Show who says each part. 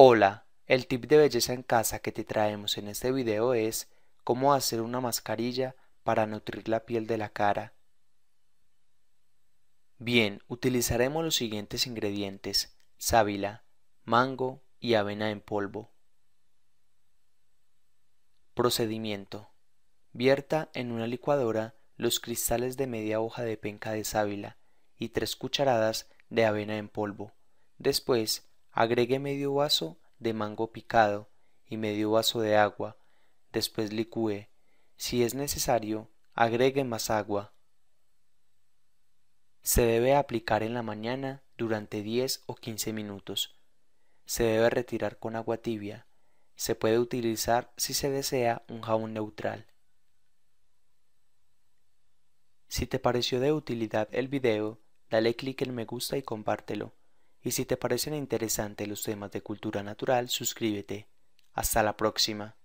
Speaker 1: Hola,
Speaker 2: el tip de belleza en casa que te traemos en este video es cómo hacer una mascarilla para nutrir la piel de la cara. Bien, utilizaremos los siguientes ingredientes, sábila, mango y avena en polvo. Procedimiento. Vierta en una licuadora los cristales de media hoja de penca de sábila y tres cucharadas de avena en polvo. Después, Agregue medio vaso de mango picado y medio vaso de agua, después licúe. Si es necesario, agregue más agua. Se debe aplicar en la mañana durante 10 o 15 minutos. Se debe retirar con agua tibia. Se puede utilizar si se desea un jabón neutral. Si te pareció de utilidad el video, dale clic en me gusta y compártelo y si te parecen interesantes los temas de cultura natural, suscríbete. Hasta la próxima.